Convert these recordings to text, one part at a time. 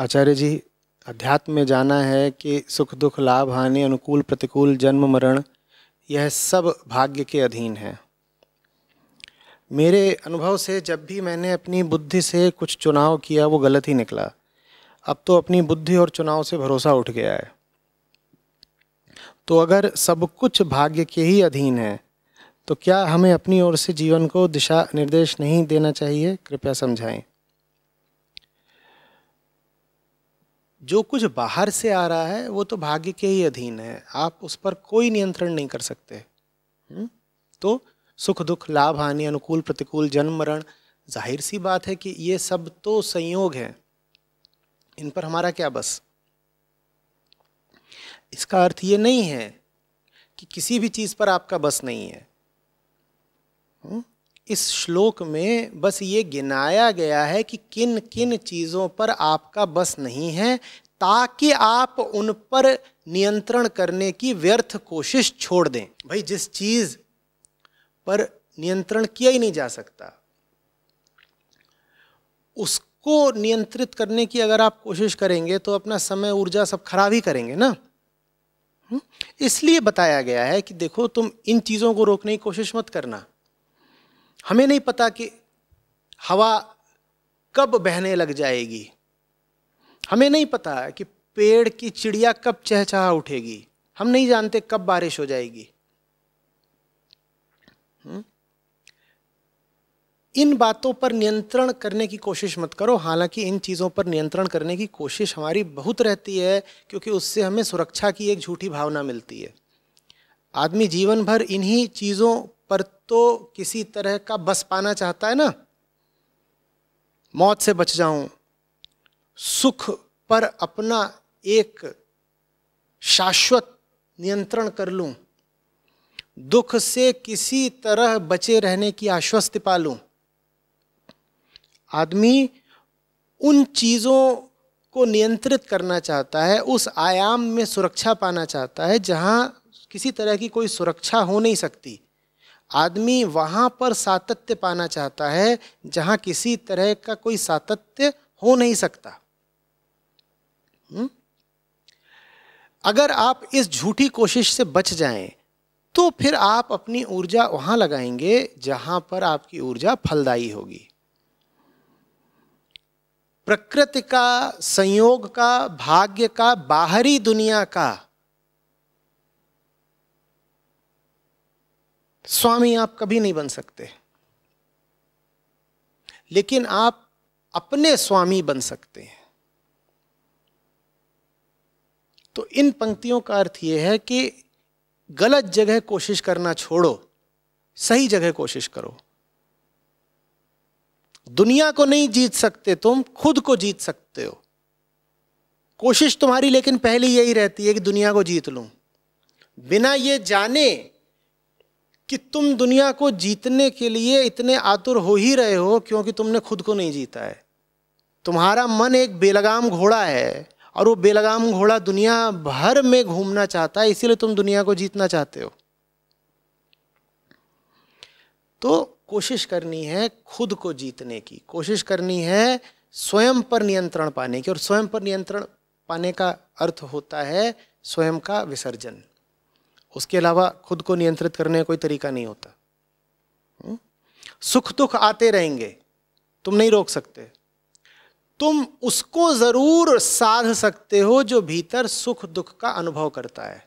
आचार्य जी अध्यात्म में जाना है कि सुख दुख लाभ हानि अनुकूल प्रतिकूल जन्म मरण यह सब भाग्य के अधीन है मेरे अनुभव से जब भी मैंने अपनी बुद्धि से कुछ चुनाव किया वो गलत ही निकला अब तो अपनी बुद्धि और चुनाव से भरोसा उठ गया है तो अगर सब कुछ भाग्य के ही अधीन है तो क्या हमें अपनी ओर से जीवन को दिशा निर्देश नहीं देना चाहिए कृपया समझाएं जो कुछ बाहर से आ रहा है वो तो भाग्य के ही अधीन है आप उस पर कोई नियंत्रण नहीं कर सकते हम्म? तो सुख दुख लाभ हानि अनुकूल प्रतिकूल जन्म मरण जाहिर सी बात है कि ये सब तो संयोग हैं इन पर हमारा क्या बस इसका अर्थ ये नहीं है कि किसी भी चीज़ पर आपका बस नहीं है हुँ? हम्म? इस श्लोक में बस ये गिनाया गया है कि किन किन चीज़ों पर आपका बस नहीं है ताकि आप उन पर नियंत्रण करने की व्यर्थ कोशिश छोड़ दें भाई जिस चीज़ पर नियंत्रण किया ही नहीं जा सकता उसको नियंत्रित करने की अगर आप कोशिश करेंगे तो अपना समय ऊर्जा सब खराब ही करेंगे ना हम्म? इसलिए बताया गया है कि देखो तुम इन चीज़ों को रोकने की कोशिश मत करना हमें नहीं पता कि हवा कब बहने लग जाएगी हमें नहीं पता कि पेड़ की चिड़िया कब चहचहा उठेगी हम नहीं जानते कब बारिश हो जाएगी हम्म? इन बातों पर नियंत्रण करने की कोशिश मत करो हालांकि इन चीज़ों पर नियंत्रण करने की कोशिश हमारी बहुत रहती है क्योंकि उससे हमें सुरक्षा की एक झूठी भावना मिलती है आदमी जीवन भर इन्हीं चीज़ों तो किसी तरह का बस पाना चाहता है ना मौत से बच जाऊं सुख पर अपना एक शाश्वत नियंत्रण कर लूं दुख से किसी तरह बचे रहने की आश्वस्त पा लूं आदमी उन चीज़ों को नियंत्रित करना चाहता है उस आयाम में सुरक्षा पाना चाहता है जहां किसी तरह की कोई सुरक्षा हो नहीं सकती आदमी वहाँ पर सातत्य पाना चाहता है जहाँ किसी तरह का कोई सातत्य हो नहीं सकता हम्म? अगर आप इस झूठी कोशिश से बच जाएं तो फिर आप अपनी ऊर्जा वहां लगाएंगे जहां पर आपकी ऊर्जा फलदायी होगी प्रकृति का संयोग का भाग्य का बाहरी दुनिया का स्वामी आप कभी नहीं बन सकते लेकिन आप अपने स्वामी बन सकते हैं तो इन पंक्तियों का अर्थ यह है कि गलत जगह कोशिश करना छोड़ो सही जगह कोशिश करो दुनिया को नहीं जीत सकते तुम खुद को जीत सकते हो कोशिश तुम्हारी लेकिन पहली यही रहती है कि दुनिया को जीत लूं बिना ये जाने कि तुम दुनिया को जीतने के लिए इतने आतुर हो ही रहे हो क्योंकि तुमने खुद को नहीं जीता है तुम्हारा मन एक बेलगाम घोड़ा है और वो बेलगाम घोड़ा दुनिया भर में घूमना चाहता है इसीलिए तुम दुनिया को जीतना चाहते हो तो कोशिश करनी है खुद को जीतने की कोशिश करनी है स्वयं पर नियंत्रण पाने की और स्वयं पर नियंत्रण पाने का अर्थ होता है स्वयं का विसर्जन उसके अलावा खुद को नियंत्रित करने का कोई तरीका नहीं होता हम्म? सुख दुख आते रहेंगे तुम नहीं रोक सकते तुम उसको ज़रूर साध सकते हो जो भीतर सुख दुख का अनुभव करता है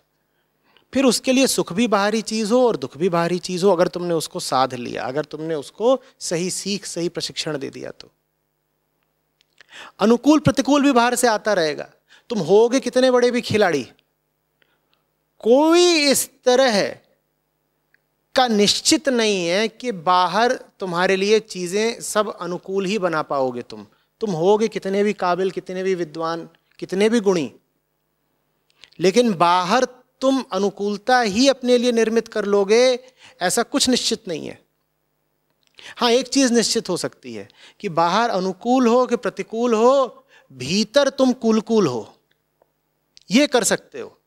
फिर उसके लिए सुख भी बाहरी चीज़ हो और दुख भी बाहरी चीज़ हो अगर तुमने उसको साध लिया अगर तुमने उसको सही सीख सही प्रशिक्षण दे दिया तो अनुकूल प्रतिकूल भी बाहर से आता रहेगा तुम होगे कितने बड़े भी खिलाड़ी कोई इस तरह का निश्चित नहीं है कि बाहर तुम्हारे लिए चीज़ें सब अनुकूल ही बना पाओगे तुम तुम होगे कितने भी काबिल कितने भी विद्वान कितने भी गुणी लेकिन बाहर तुम अनुकूलता ही अपने लिए निर्मित कर लोगे ऐसा कुछ निश्चित नहीं है हाँ एक चीज़ निश्चित हो सकती है कि बाहर अनुकूल हो कि प्रतिकूल हो भीतर तुम कुलकूल हो ये कर सकते हो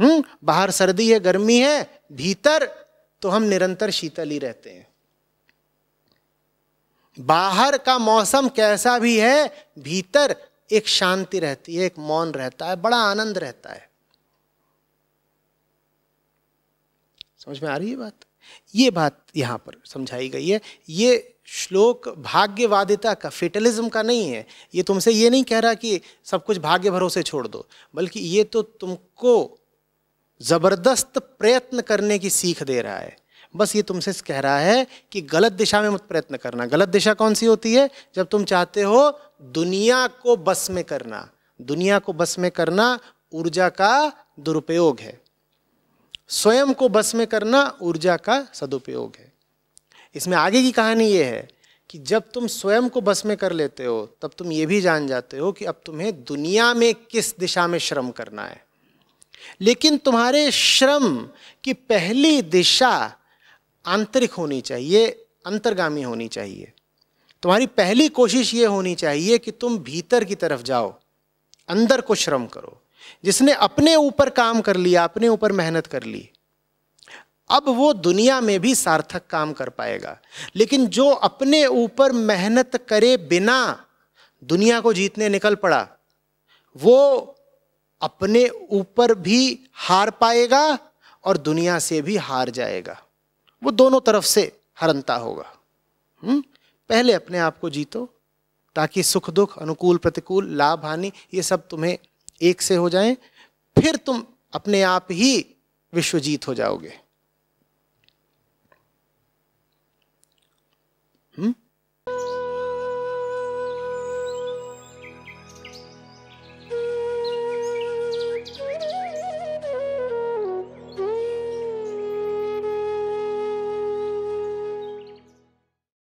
हम्म बाहर सर्दी है गर्मी है भीतर तो हम निरंतर शीतल ही रहते हैं बाहर का मौसम कैसा भी है भीतर एक शांति रहती है एक मौन रहता है बड़ा आनंद रहता है समझ में आ रही है बात ये बात यहां पर समझाई गई है ये श्लोक भाग्यवादिता का फेटलिज्म का नहीं है ये तुमसे ये नहीं कह रहा कि सब कुछ भाग्य भरोसे छोड़ दो बल्कि ये तो तुमको ज़बरदस्त प्रयत्न करने की सीख दे रहा है बस ये तुमसे कह रहा है कि गलत दिशा में मत प्रयत्न करना गलत दिशा कौन सी होती है जब तुम चाहते हो दुनिया को बस में करना दुनिया को बस में करना ऊर्जा का दुरुपयोग है स्वयं को बस में करना ऊर्जा का सदुपयोग है इसमें आगे की कहानी ये है कि जब तुम स्वयं को बस में कर लेते हो तब तुम ये भी जान जाते हो कि अब तुम्हें दुनिया में किस दिशा में श्रम करना है लेकिन तुम्हारे श्रम की पहली दिशा आंतरिक होनी चाहिए अंतर्गामी होनी चाहिए तुम्हारी पहली कोशिश ये होनी चाहिए कि तुम भीतर की तरफ जाओ अंदर को श्रम करो जिसने अपने ऊपर काम कर लिया अपने ऊपर मेहनत कर ली अब वो दुनिया में भी सार्थक काम कर पाएगा लेकिन जो अपने ऊपर मेहनत करे बिना दुनिया को जीतने निकल पड़ा वो अपने ऊपर भी हार पाएगा और दुनिया से भी हार जाएगा वो दोनों तरफ से हरनता होगा हुँ? हम्म? पहले अपने आप को जीतो ताकि सुख दुख अनुकूल प्रतिकूल लाभ हानि ये सब तुम्हें एक से हो जाए फिर तुम अपने आप ही विश्वजीत हो जाओगे हुँ? हम्म?